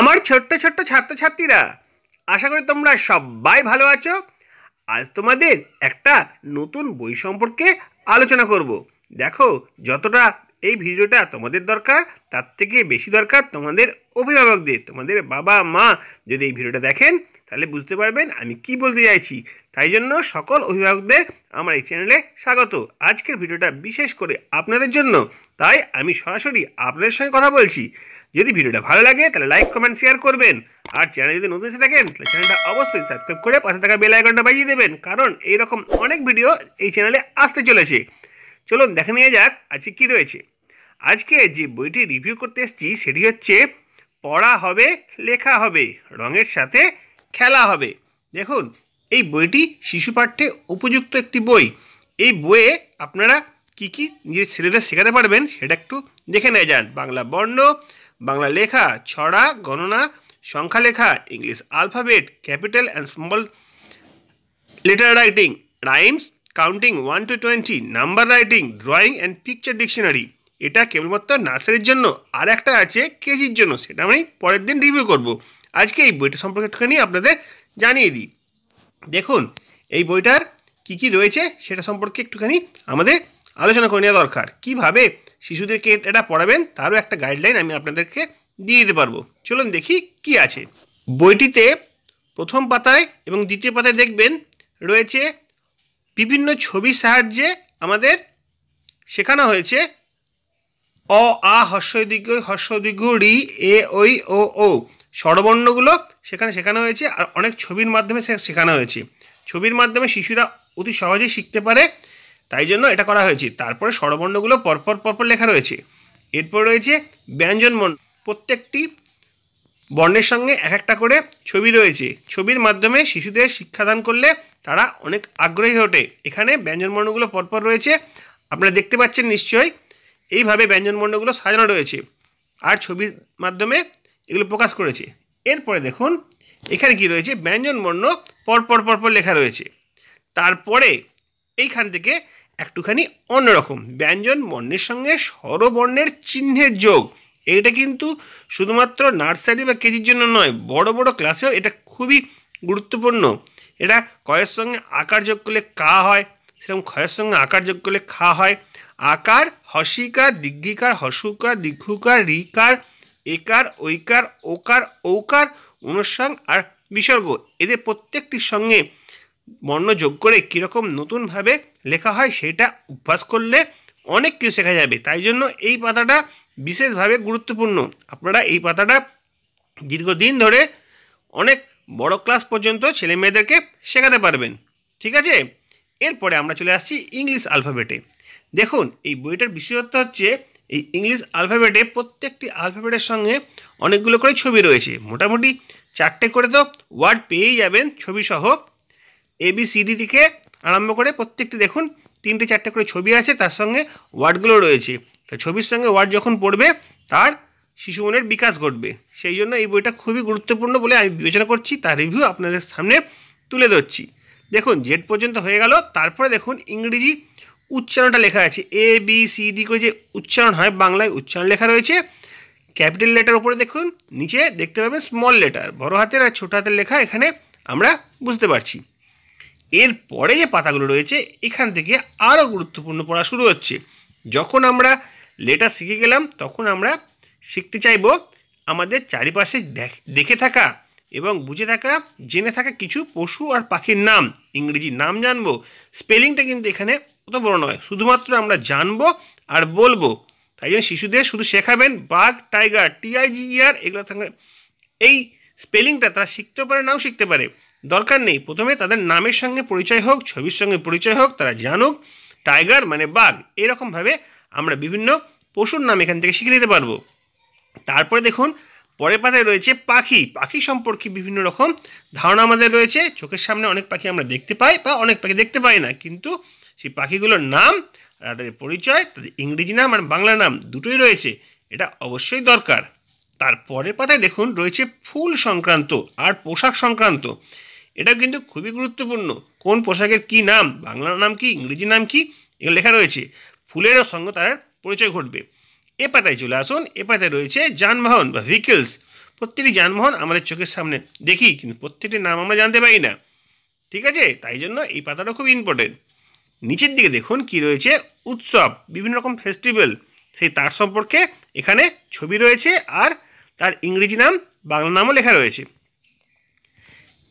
আমার ছোট্ট ছোট্ট ছাত্রছাত্রীরা আশা করি তোমরা সবাই ভালো আছো আজ তোমাদের একটা নতুন বই সম্পর্কে আলোচনা করব দেখো যতটা এই ভিডিওটা তোমাদের দরকার তার থেকে বেশি দরকার তোমাদের অভিভাবকদের তোমাদের বাবা মা যদি এই ভিডিওটা দেখেন তাহলে বুঝতে পারবেন আমি কি বলতে চাইছি তাই জন্য সকল অভিভাবকদের আমার এই চ্যানেলে স্বাগত আজকের ভিডিওটা বিশেষ করে আপনাদের জন্য তাই আমি সরাসরি আপনাদের সঙ্গে কথা বলছি যদি ভিডিওটা ভালো লাগে তাহলে লাইক কমেন্ট শেয়ার করবেন আর চ্যানেল যদি নতুন এসে থাকেন তাহলে চ্যানেলটা অবশ্যই সাবস্ক্রাইব করে পাশে থাকা বেল আইকনটা বাজিয়ে দেবেন কারণ এইরকম অনেক ভিডিও এই চ্যানেলে আসতে চলেছে চলুন দেখে নিয়ে যাক আজকে কী রয়েছে আজকে যে বইটি রিভিউ করতে এসেছি সেটি হচ্ছে পড়া হবে লেখা হবে রঙের সাথে খেলা হবে দেখুন এই বইটি শিশু পাঠ্যে উপযুক্ত একটি বই এই বইয়ে আপনারা কি কী নিজের ছেলেদের শেখাতে পারবেন সেটা একটু দেখে নিয়ে যান বাংলা বর্ণ বাংলা লেখা ছড়া গণনা সংখ্যা লেখা English alphabet capital and small letter writing rhymes counting one to twenty number writing drawing and picture dictionary এটা কেবলমাত্র নার্সারির জন্য আর একটা আছে কেজির জন্য সেটা আমি পরের দিন রিভিউ করব আজকে এই বইটা সম্পর্কে একটুখানি আপনাদের জানিয়ে দিই দেখুন এই বইটার কি কি রয়েছে সেটা সম্পর্কে একটুখানি আমাদের আলোচনা করে নেওয়া দরকার কিভাবে শিশুদেরকে এটা পড়াবেন তারও একটা গাইডলাইন আমি আপনাদেরকে দিয়ে দিতে পারবো চলুন দেখি কি আছে বইটিতে প্রথম পাতায় এবং দ্বিতীয় পাতায় দেখবেন রয়েছে বিভিন্ন ছবির সাহায্যে আমাদের শেখানো হয়েছে অ আ হস্যদীর্ঘ হস্যদীর্ঘ রি এ ঐ ও ও স্বরবর্ণগুলো সেখানে শেখানো হয়েছে আর অনেক ছবির মাধ্যমে শেখানো হয়েছে ছবির মাধ্যমে শিশুরা অতি সহজেই শিখতে পারে তাই জন্য এটা করা হয়েছে তারপরে স্বরবর্ণগুলো পরপর পরপর লেখা রয়েছে এরপর রয়েছে ব্যঞ্জনবর্ণ প্রত্যেকটি বর্ণের সঙ্গে এক একটা করে ছবি রয়েছে ছবির মাধ্যমে শিশুদের শিক্ষাদান করলে তারা অনেক আগ্রহী ওঠে এখানে ব্যঞ্জনবর্ণগুলো পরপর রয়েছে আপনারা দেখতে পাচ্ছেন নিশ্চয়ই এইভাবে ব্যঞ্জনবর্ণগুলো সাজানো রয়েছে আর ছবির মাধ্যমে এগুলো প্রকাশ করেছে এরপরে দেখুন এখানে কি রয়েছে ব্যঞ্জনবর্ণ পরপর পরপর লেখা রয়েছে তারপরে এইখান থেকে একটুখানি অন্যরকম ব্যঞ্জন বর্ণের সঙ্গে স্বরবর্ণের চিহ্নের যোগ এটা কিন্তু শুধুমাত্র নার্সারি বা কেজির জন্য নয় বড় বড় ক্লাসেও এটা খুবই গুরুত্বপূর্ণ এটা কয়ের সঙ্গে আকার যোগ করলে কা হয় সেরকম ক্ষয়ের সঙ্গে আকার যোগ করলে খা হয় আকার হসিকার দিগ্ঘিকার হসুকার দীর্ঘকার রিকার একার ঐকার ওকার ঔকার অনুসং আর বিসর্গ এদের প্রত্যেকটির সঙ্গে বর্ণ যোগ করে কীরকম নতুনভাবে লেখা হয় সেটা অভ্যাস করলে অনেক কিছু শেখা যাবে তাই জন্য এই পাতাটা বিশেষভাবে গুরুত্বপূর্ণ আপনারা এই পাতাটা দীর্ঘদিন ধরে অনেক বড় ক্লাস পর্যন্ত ছেলে মেয়েদেরকে শেখাতে পারবেন ঠিক আছে এরপরে আমরা চলে আসছি ইংলিশ আলফাবেটে দেখুন এই বইটার বিশেষত্ব হচ্ছে এই ইংলিশ আলফাবেটে প্রত্যেকটি আলফাবেটের সঙ্গে অনেকগুলো করে ছবি রয়েছে মোটামুটি চারটে করে তো ওয়ার্ড পেয়েই যাবেন ছবি সহ এবিসিডি থেকে আরম্ভ করে প্রত্যেকটি দেখুন তিনটে চারটে করে ছবি আছে তার সঙ্গে ওয়ার্ডগুলো রয়েছে তা ছবির সঙ্গে ওয়ার্ড যখন পড়বে তার শিশু মনের বিকাশ ঘটবে সেই জন্য এই বইটা খুবই গুরুত্বপূর্ণ বলে আমি বিবেচনা করছি তার রিভিউ আপনাদের সামনে তুলে ধরছি দেখুন জেড পর্যন্ত হয়ে গেল তারপরে দেখুন ইংরেজি উচ্চারণটা লেখা আছে এ বি সি ডি করে যে উচ্চারণ হয় বাংলায় উচ্চারণ লেখা রয়েছে ক্যাপিটাল লেটার উপরে দেখুন নিচে দেখতে পাবেন স্মল লেটার বড় হাতের আর ছোট হাতের লেখা এখানে আমরা বুঝতে পারছি এর পরে যে পাতাগুলো রয়েছে এখান থেকে আরও গুরুত্বপূর্ণ পড়া শুরু হচ্ছে যখন আমরা লেটার শিখে গেলাম তখন আমরা শিখতে চাইব আমাদের চারিপাশে দেখে থাকা এবং বুঝে থাকা জেনে থাকা কিছু পশু আর পাখির নাম ইংরেজি নাম জানবো স্পেলিংটা কিন্তু এখানে অত বড় নয় শুধুমাত্র আমরা জানবো আর বলবো তাই জন্য শিশুদের শুধু শেখাবেন বাঘ টাইগার টিআইজিআর এগুলো এই স্পেলিংটা তারা শিখতে পারে নাও শিখতে পারে দরকার নেই প্রথমে তাদের নামের সঙ্গে পরিচয় হোক ছবির সঙ্গে পরিচয় হোক তারা জানুক টাইগার মানে বাঘ এরকমভাবে আমরা বিভিন্ন পশুর নাম এখান থেকে শিখে নিতে পারবো তারপরে দেখুন পরের পাতায় রয়েছে পাখি পাখি সম্পর্কে বিভিন্ন রকম ধারণা আমাদের রয়েছে চোখের সামনে অনেক পাখি আমরা দেখতে পাই বা অনেক পাখি দেখতে পাই না কিন্তু সেই পাখিগুলোর নাম তাদের পরিচয় তাদের ইংরেজি নাম আর বাংলা নাম দুটোই রয়েছে এটা অবশ্যই দরকার তারপরের পাতায় দেখুন রয়েছে ফুল সংক্রান্ত আর পোশাক সংক্রান্ত এটাও কিন্তু খুবই গুরুত্বপূর্ণ কোন পোশাকের কি নাম বাংলার নাম কি ইংরেজি নাম কি এগুলো লেখা রয়েছে ফুলের সঙ্গ তার পরিচয় ঘটবে এ পাতায় চলে আসুন এ পাতায় রয়েছে যানবাহন বা ভেহিকেলস প্রত্যেকটি যানবাহন আমাদের চোখের সামনে দেখি কিন্তু প্রত্যেকটি নাম আমরা জানতে পারি না ঠিক আছে তাই জন্য এই পাতাটা খুব ইম্পর্টেন্ট নিচের দিকে দেখুন কি রয়েছে উৎসব বিভিন্ন রকম ফেস্টিভ্যাল সেই তার সম্পর্কে এখানে ছবি রয়েছে আর তার ইংরেজি নাম বাংলা নামও লেখা রয়েছে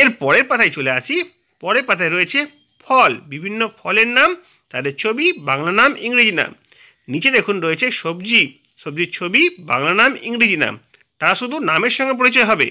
এর পরের পাতায় চলে আসি পরের পাতায় রয়েছে ফল বিভিন্ন ফলের নাম তাদের ছবি বাংলা নাম ইংরেজি নাম নিচে দেখুন রয়েছে সবজি সবজির ছবি বাংলা নাম ইংরেজি নাম তারা শুধু নামের সঙ্গে পরিচয় হবে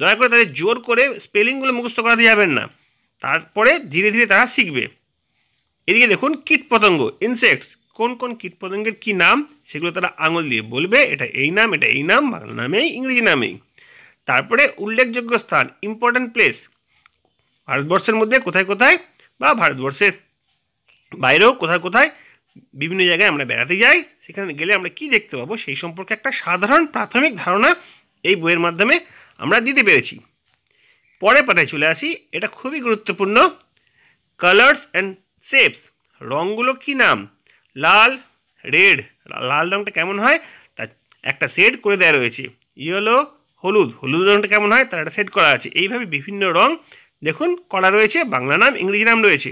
দয়া করে তাদের জোর করে স্পেলিংগুলো মুখস্থ করাতে যাবেন না তারপরে ধীরে ধীরে তারা শিখবে এদিকে দেখুন কীটপতঙ্গ ইনসেক্টস কোন কোন কীটপতঙ্গের কী নাম সেগুলো তারা আঙুল দিয়ে বলবে এটা এই নাম এটা এই নাম বাংলা নামে ইংরেজি নামেই তারপরে উল্লেখযোগ্য স্থান ইম্পর্ট্যান্ট প্লেস ভারতবর্ষের মধ্যে কোথায় কোথায় বা ভারতবর্ষের বাইরেও কোথায় কোথায় বিভিন্ন জায়গায় আমরা বেড়াতে যাই সেখানে গেলে আমরা কি দেখতে পাবো সেই সম্পর্কে একটা সাধারণ প্রাথমিক ধারণা এই বইয়ের মাধ্যমে আমরা দিতে পেরেছি পরে পাতায় চলে আসি এটা খুবই গুরুত্বপূর্ণ কালার্স অ্যান্ড শেপস রঙগুলো কি নাম লাল রেড লাল রঙটা কেমন হয় তা একটা শেড করে দেওয়া রয়েছে ইয়েলো হলুদ হলুদ রঙটা কেমন হয় তার একটা সেট করা আছে এইভাবে বিভিন্ন রং দেখুন করা রয়েছে বাংলা নাম ইংরেজি নাম রয়েছে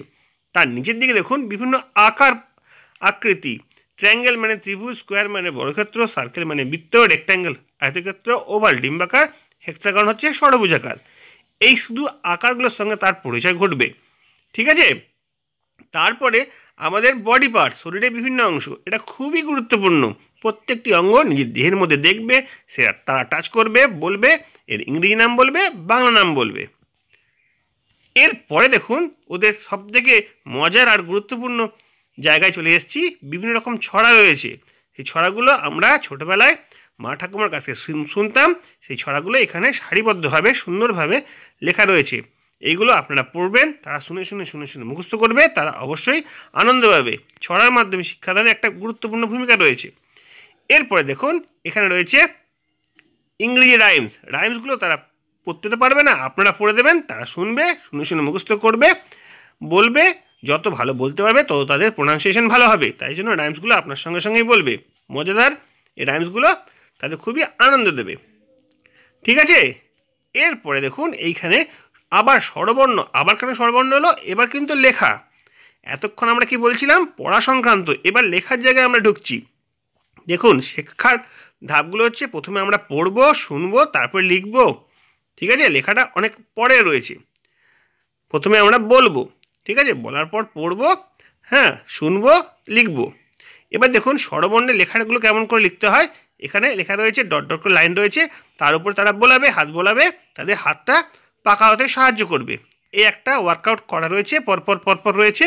তার নিচের দিকে দেখুন বিভিন্ন আকার আকৃতি ট্র্যাঙ্গেল মানে ত্রিভুজ স্কোয়ার মানে বড়ক্ষেত্র সার্কেল মানে বৃত্ত রেক্ট্যাঙ্গেল আয়তক্ষেত্র ওভাল ডিম্বাকার হেক্সাগন হচ্ছে ষড়ভুজাকার এই শুধু আকারগুলোর সঙ্গে তার পরিচয় ঘটবে ঠিক আছে তারপরে আমাদের বডি পার্ট শরীরের বিভিন্ন অংশ এটা খুবই গুরুত্বপূর্ণ প্রত্যেকটি অঙ্গ নিজের দেহের মধ্যে দেখবে সে তারা টাচ করবে বলবে এর ইংরেজি নাম বলবে বাংলা নাম বলবে এরপরে দেখুন ওদের সব থেকে মজার আর গুরুত্বপূর্ণ জায়গায় চলে এসেছি বিভিন্ন রকম ছড়া রয়েছে সেই ছড়াগুলো আমরা ছোটোবেলায় মা ঠাকুমার কাছে শুনতাম সেই ছড়াগুলো এখানে সারিবদ্ধভাবে সুন্দরভাবে লেখা রয়েছে এইগুলো আপনারা পড়বেন তারা শুনে শুনে শুনে শুনে মুখস্থ করবে তারা অবশ্যই আনন্দ পাবে ছড়ার মাধ্যমে শিক্ষাদানের একটা গুরুত্বপূর্ণ ভূমিকা রয়েছে এরপরে দেখুন এখানে রয়েছে ইংরেজি রাইমস রাইমসগুলো তারা পড়তে তো পারবে না আপনারা পড়ে দেবেন তারা শুনবে শুনে শুনে মুখস্থ করবে বলবে যত ভালো বলতে পারবে তত তাদের প্রোনাউন্সিয়েশন ভালো হবে তাই জন্য রাইমসগুলো আপনার সঙ্গে সঙ্গেই বলবে মজাদার এই রাইমসগুলো তাদের খুবই আনন্দ দেবে ঠিক আছে এরপরে দেখুন এইখানে আবার স্বরবর্ণ আবার কেন স্বরবর্ণ হলো এবার কিন্তু লেখা এতক্ষণ আমরা কি বলছিলাম পড়া সংক্রান্ত এবার লেখার জায়গায় আমরা ঢুকছি দেখুন শিক্ষার ধাপগুলো হচ্ছে প্রথমে আমরা পড়ব শুনব তারপরে লিখব ঠিক আছে লেখাটা অনেক পরে রয়েছে প্রথমে আমরা বলবো ঠিক আছে বলার পর পড়ব হ্যাঁ শুনব লিখব এবার দেখুন স্বরবর্ণে লেখাগুলো কেমন করে লিখতে হয় এখানে লেখা রয়েছে ডট ডট করে লাইন রয়েছে তার উপর তারা বোলাবে হাত বোলাবে তাদের হাতটা পাকা হতে সাহায্য করবে এই একটা ওয়ার্কআউট করা রয়েছে পরপর পরপর রয়েছে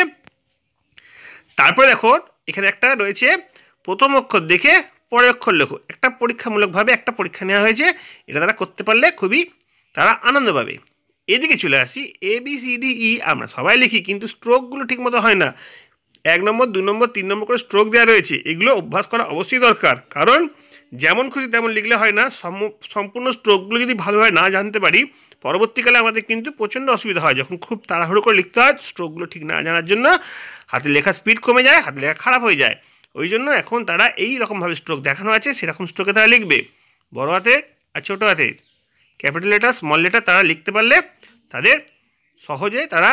তারপরে দেখো এখানে একটা রয়েছে প্রথম অক্ষর দেখে পরের অক্ষর লেখো একটা পরীক্ষামূলকভাবে একটা পরীক্ষা নেওয়া হয়েছে এটা তারা করতে পারলে খুবই তারা আনন্দ পাবে এদিকে চলে আসি A B C D E আমরা সবাই লিখি কিন্তু স্ট্রোকগুলো ঠিকমতো হয় না এক নম্বর দু নম্বর তিন নম্বর করে স্ট্রোক দেওয়া রয়েছে এগুলো অভ্যাস করা অবশ্যই দরকার কারণ যেমন খুশি তেমন লিখলে হয় না সম্পূর্ণ স্ট্রোকগুলো যদি ভালোভাবে না জানতে পারি পরবর্তীকালে আমাদের কিন্তু প্রচণ্ড অসুবিধা হয় যখন খুব তাড়াহুড়ো করে লিখতে হয় স্ট্রোকগুলো ঠিক না জানার জন্য হাতে লেখা স্পিড কমে যায় হাতে লেখা খারাপ হয়ে যায় ওই জন্য এখন তারা এই রকমভাবে স্ট্রোক দেখানো আছে সেরকম স্ট্রোকে তারা লিখবে বড় হাতে আর ছোটো হাতে ক্যাপিটাল লেটার স্মল লেটার তারা লিখতে পারলে তাদের সহজে তারা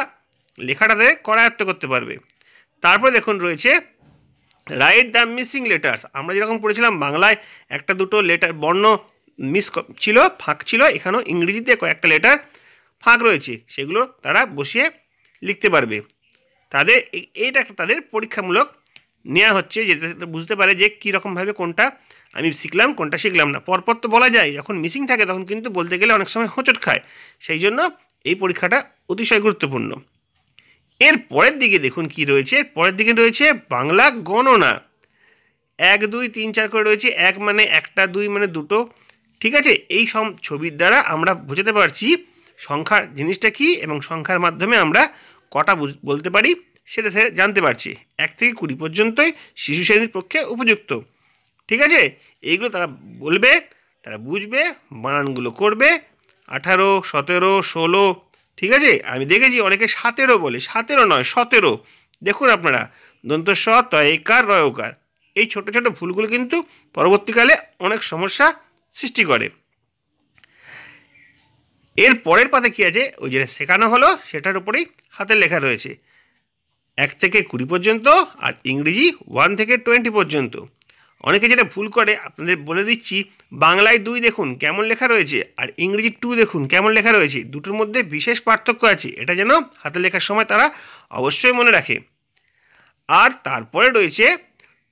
লেখাটাতে করায়ত্ত করতে পারবে তারপরে দেখুন রয়েছে রাইট দ্য মিসিং লেটার্স আমরা যেরকম পড়েছিলাম বাংলায় একটা দুটো লেটার বর্ণ মিস ছিল ফাঁক ছিল এখানেও ইংরেজিতে কয়েকটা লেটার ফাঁক রয়েছে সেগুলো তারা বসিয়ে লিখতে পারবে তাদের এইটা তাদের পরীক্ষামূলক নেওয়া হচ্ছে যে বুঝতে পারে যে কী রকমভাবে কোনটা আমি শিখলাম কোনটা শিখলাম না পরপর তো বলা যায় যখন মিসিং থাকে তখন কিন্তু বলতে গেলে অনেক সময় হোঁচট খায় সেই জন্য এই পরীক্ষাটা অতিশয় গুরুত্বপূর্ণ এর পরের দিকে দেখুন কি রয়েছে পরের দিকে রয়েছে বাংলা গণনা এক দুই তিন চার করে রয়েছে এক মানে একটা দুই মানে দুটো ঠিক আছে এই সব ছবির দ্বারা আমরা বোঝাতে পারছি সংখ্যা জিনিসটা কি এবং সংখ্যার মাধ্যমে আমরা কটা বলতে পারি সেটা সে জানতে পারছি এক থেকে কুড়ি পর্যন্তই শিশু শ্রেণীর পক্ষে উপযুক্ত ঠিক আছে এইগুলো তারা বলবে তারা বুঝবে বানানগুলো করবে আঠারো সতেরো ষোলো ঠিক আছে আমি দেখেছি অনেকে সাতেরো বলে সাতেরো নয় সতেরো দেখুন আপনারা দন্ত স তয়কার রয়কার এই ছোট ছোট ভুলগুলো কিন্তু পরবর্তীকালে অনেক সমস্যা সৃষ্টি করে এর পরের পাতে কী আছে ওই যেটা শেখানো হলো সেটার উপরেই হাতের লেখা রয়েছে এক থেকে কুড়ি পর্যন্ত আর ইংরেজি ওয়ান থেকে টোয়েন্টি পর্যন্ত অনেকে যেটা ভুল করে আপনাদের বলে দিচ্ছি বাংলায় দুই দেখুন কেমন লেখা রয়েছে আর ইংরেজি টু দেখুন কেমন লেখা রয়েছে দুটোর মধ্যে বিশেষ পার্থক্য আছে এটা যেন হাতে লেখার সময় তারা অবশ্যই মনে রাখে আর তারপরে রয়েছে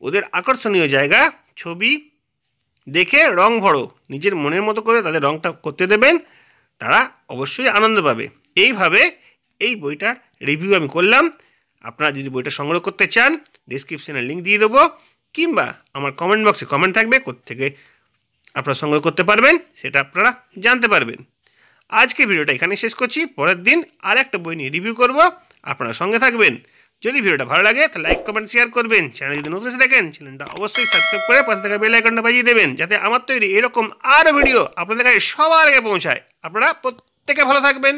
ওদের আকর্ষণীয় জায়গা ছবি দেখে রং ভরো নিজের মনের মতো করে তাদের রংটা করতে দেবেন তারা অবশ্যই আনন্দ পাবে এইভাবে এই বইটার রিভিউ আমি করলাম আপনারা যদি বইটা সংগ্রহ করতে চান ডিসক্রিপশানে লিঙ্ক দিয়ে দেবো কিংবা আমার কমেন্ট বক্সে কমেন্ট থাকবে থেকে আপনারা সংগ্রহ করতে পারবেন সেটা আপনারা জানতে পারবেন আজকে ভিডিওটা এখানে শেষ করছি পরের দিন আর একটা বই নিয়ে রিভিউ করব আপনারা সঙ্গে থাকবেন যদি ভিডিওটা ভালো লাগে তাহলে লাইক কমেন্ট শেয়ার করবেন চ্যানেল যদি নতুন এসে দেখেন চ্যানেলটা অবশ্যই সাবস্ক্রাইব করে পাশে থাকা বেল আইকনটা বাজিয়ে দেবেন যাতে আমার তৈরি এরকম আরও ভিডিও আপনাদের কাছে সবার আগে পৌঁছায় আপনারা প্রত্যেকে ভালো থাকবেন